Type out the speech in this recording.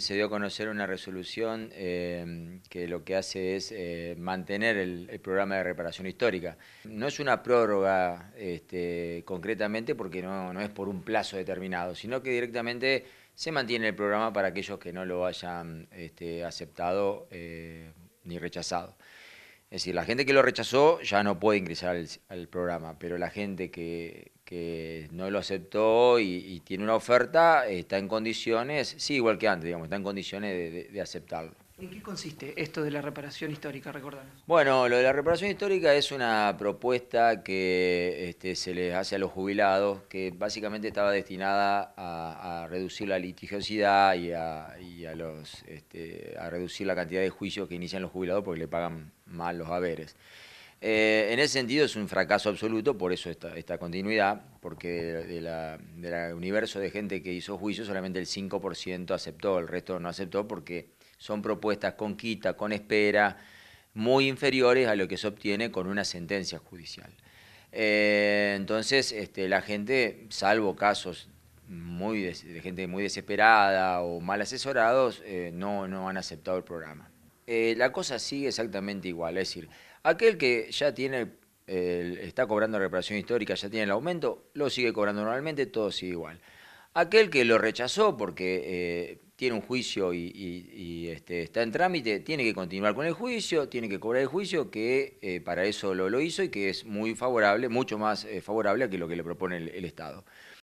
Se dio a conocer una resolución em, que lo que hace es eh, mantener el, programa de reparación histórica. No es una prórroga este, concretamente porque no, es por un plazo determinado, sino que directamente se mantiene el programa para aquellos que no lo hayan este, aceptado eh, ni rechazado. Es decir, la gente que lo rechazó ya no puede ingresar al programa, pero la gente que, que no lo aceptó y, tiene una oferta, está en condiciones, sí, igual que antes, digamos, está en condiciones de, aceptarlo. ¿En qué consiste esto de la reparación histórica, recordar Bueno, lo de la reparación histórica es una propuesta que este, se les hace a los jubilados, que básicamente estaba destinada a, reducir la litigiosidad y, a, los, este, a reducir la cantidad de juicios que inician los jubilados porque le pagan mal los haberes. Eh, en ese sentido es un fracaso absoluto, por eso esta, continuidad, porque del universo de gente que hizo juicio, solamente el 5% aceptó, el resto no aceptó porque son propuestas con quita, con espera, muy inferiores a lo que se obtiene con una sentencia judicial. Eh, entonces, este, la gente, salvo casos muy de, gente muy desesperada o mal asesorados, eh, no han aceptado el programa. Eh, la cosa sigue exactamente igual. Es decir, aquel que ya tiene, está cobrando reparación histórica, ya tiene el aumento, lo sigue cobrando normalmente, todo sigue igual. Aquel que lo rechazó porque eh, tiene un juicio y, este, está en trámite, tiene que continuar con el juicio, tiene que cobrar el juicio, que eh, para eso lo, hizo y que es muy favorable, mucho más favorable a que lo que le propone el Estado.